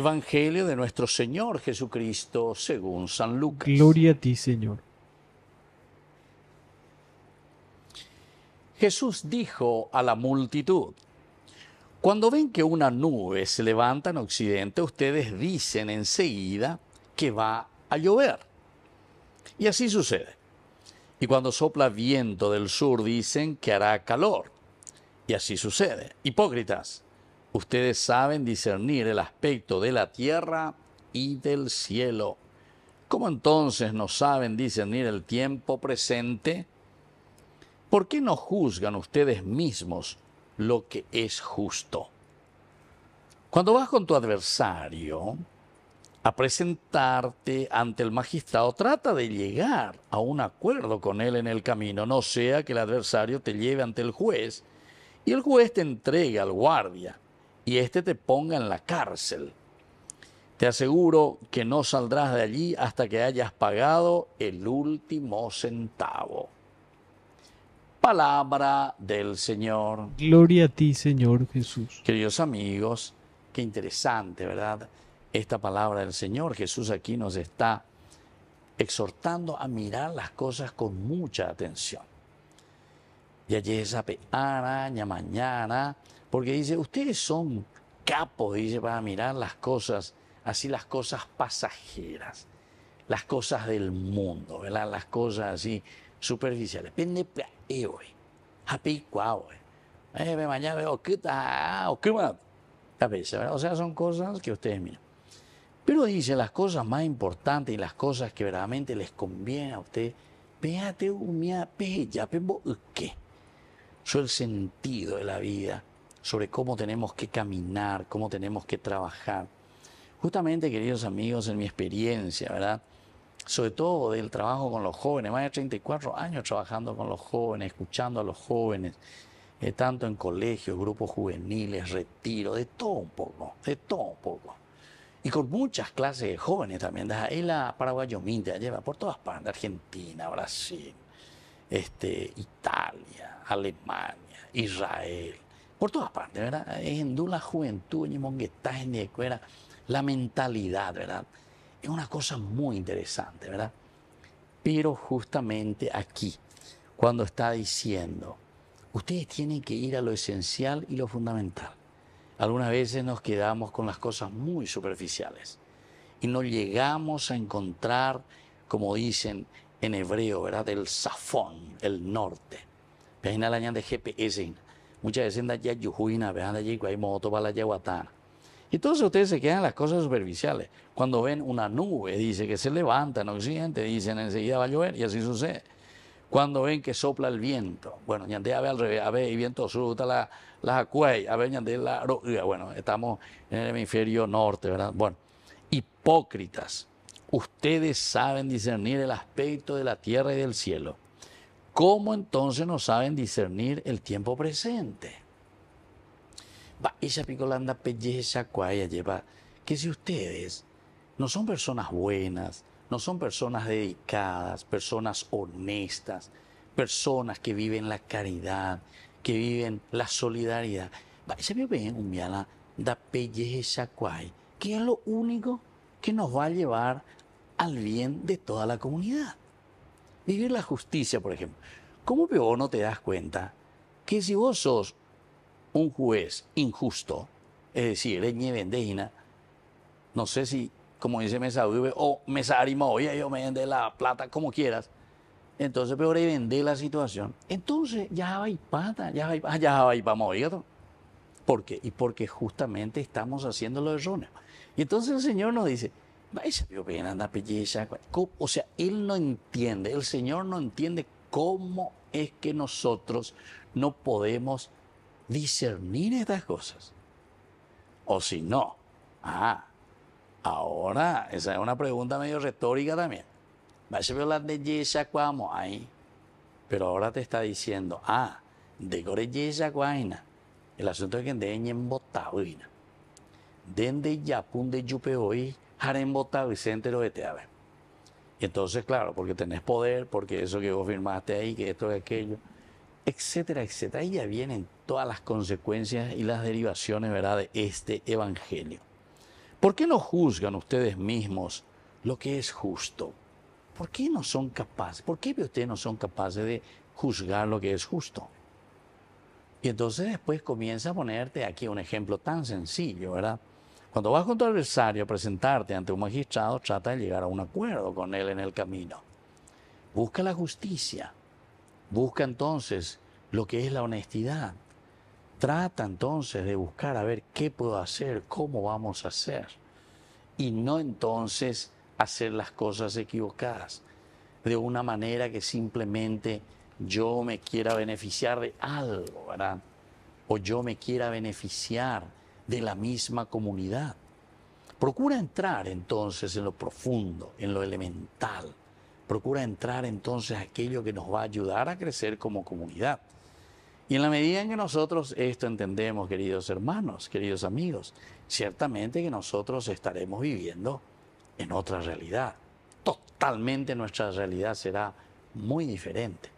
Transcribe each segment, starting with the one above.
Evangelio de nuestro Señor Jesucristo según San Lucas. Gloria a ti, Señor. Jesús dijo a la multitud, cuando ven que una nube se levanta en Occidente, ustedes dicen enseguida que va a llover. Y así sucede. Y cuando sopla viento del sur dicen que hará calor. Y así sucede. Hipócritas Ustedes saben discernir el aspecto de la tierra y del cielo. ¿Cómo entonces no saben discernir el tiempo presente? ¿Por qué no juzgan ustedes mismos lo que es justo? Cuando vas con tu adversario a presentarte ante el magistrado, trata de llegar a un acuerdo con él en el camino, no sea que el adversario te lleve ante el juez y el juez te entregue al guardia y éste te ponga en la cárcel. Te aseguro que no saldrás de allí hasta que hayas pagado el último centavo. Palabra del Señor. Gloria a ti, Señor Jesús. Queridos amigos, qué interesante, ¿verdad? Esta palabra del Señor. Jesús aquí nos está exhortando a mirar las cosas con mucha atención. Y allí esa araña mañana, porque dice, ustedes son capos, dice, para mirar las cosas, así las cosas pasajeras, las cosas del mundo, ¿verdad? las cosas así superficiales. Pende eh, hoy, eh. Eh, mañana veo o O sea, son cosas que ustedes miran. Pero dice, las cosas más importantes y las cosas que verdaderamente les conviene a ustedes, péate por qué. el sentido de la vida sobre cómo tenemos que caminar, cómo tenemos que trabajar. Justamente, queridos amigos, en mi experiencia, ¿verdad? Sobre todo del trabajo con los jóvenes, más de 34 años trabajando con los jóvenes, escuchando a los jóvenes, eh, tanto en colegios, grupos juveniles, retiro, de todo un poco, de todo un poco. Y con muchas clases de jóvenes también, ...en la paraguayominta lleva por todas partes, Argentina, Brasil, este, Italia, Alemania, Israel, por todas partes, ¿verdad? En la juventud, en escuela, la mentalidad, ¿verdad? Es una cosa muy interesante, ¿verdad? Pero justamente aquí, cuando está diciendo, ustedes tienen que ir a lo esencial y lo fundamental. Algunas veces nos quedamos con las cosas muy superficiales y no llegamos a encontrar, como dicen en hebreo, ¿verdad? El safón, el norte. Pero de GPS, Muchas veces andan allá a ver andan allá hay moto para la Y entonces ustedes se quedan en las cosas superficiales. Cuando ven una nube, dice que se levanta en Occidente, dicen enseguida va a llover, y así sucede. Cuando ven que sopla el viento, bueno, ñandé a ver al revés, a ver, y viento sur, la, las acuay, a ver, ñandé la bueno, estamos en el hemisferio norte, ¿verdad? Bueno, hipócritas, ustedes saben discernir el aspecto de la tierra y del cielo ¿Cómo entonces no saben discernir el tiempo presente? Va, esa picolanda pelleza cuaya lleva que si ustedes no son personas buenas, no son personas dedicadas, personas honestas, personas que viven la caridad, que viven la solidaridad. Esa ve un da pelleza que es lo único que nos va a llevar al bien de toda la comunidad vivir la justicia, por ejemplo. ¿Cómo peor no te das cuenta que si vos sos un juez injusto, es decir, eres bendejina, no sé si, como dice Mesa o Mesa Arima, oye, yo me vende la plata como quieras, entonces peor es vender la situación. Entonces, ya va y pata, ya va y pata, ah, ya va y vamos, ¿Por qué? Y porque justamente estamos haciendo lo erróneo. Y entonces el Señor nos dice, vio bien anda pelleza. O sea, él no entiende, el Señor no entiende cómo es que nosotros no podemos discernir estas cosas. O si no, ah, ahora, esa es una pregunta medio retórica también. Vaya, pero la belleza, ¿cómo ahí? Pero ahora te está diciendo, ah, de corelleza, guaina. El asunto es que de en botavina. Dende yapun de yupe hoy votado Vicente lo veteaba. Y entonces, claro, porque tenés poder, porque eso que vos firmaste ahí, que esto es aquello, etcétera, etcétera. Ahí ya vienen todas las consecuencias y las derivaciones, ¿verdad?, de este evangelio. ¿Por qué no juzgan ustedes mismos lo que es justo? ¿Por qué no son capaces? ¿Por qué ustedes no son capaces de juzgar lo que es justo? Y entonces después comienza a ponerte aquí un ejemplo tan sencillo, ¿verdad? Cuando vas con tu adversario a presentarte ante un magistrado, trata de llegar a un acuerdo con él en el camino. Busca la justicia. Busca entonces lo que es la honestidad. Trata entonces de buscar a ver qué puedo hacer, cómo vamos a hacer. Y no entonces hacer las cosas equivocadas de una manera que simplemente yo me quiera beneficiar de algo, ¿verdad? O yo me quiera beneficiar de la misma comunidad. Procura entrar entonces en lo profundo, en lo elemental. Procura entrar entonces aquello que nos va a ayudar a crecer como comunidad. Y en la medida en que nosotros esto entendemos, queridos hermanos, queridos amigos, ciertamente que nosotros estaremos viviendo en otra realidad. Totalmente nuestra realidad será muy diferente.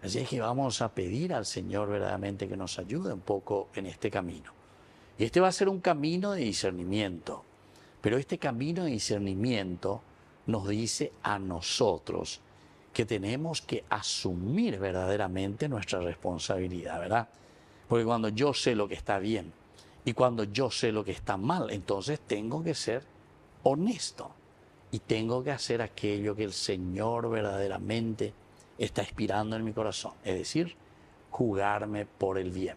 Así es que vamos a pedir al Señor verdaderamente que nos ayude un poco en este camino. Y este va a ser un camino de discernimiento. Pero este camino de discernimiento nos dice a nosotros que tenemos que asumir verdaderamente nuestra responsabilidad, ¿verdad? Porque cuando yo sé lo que está bien y cuando yo sé lo que está mal, entonces tengo que ser honesto y tengo que hacer aquello que el Señor verdaderamente está inspirando en mi corazón, es decir, jugarme por el bien.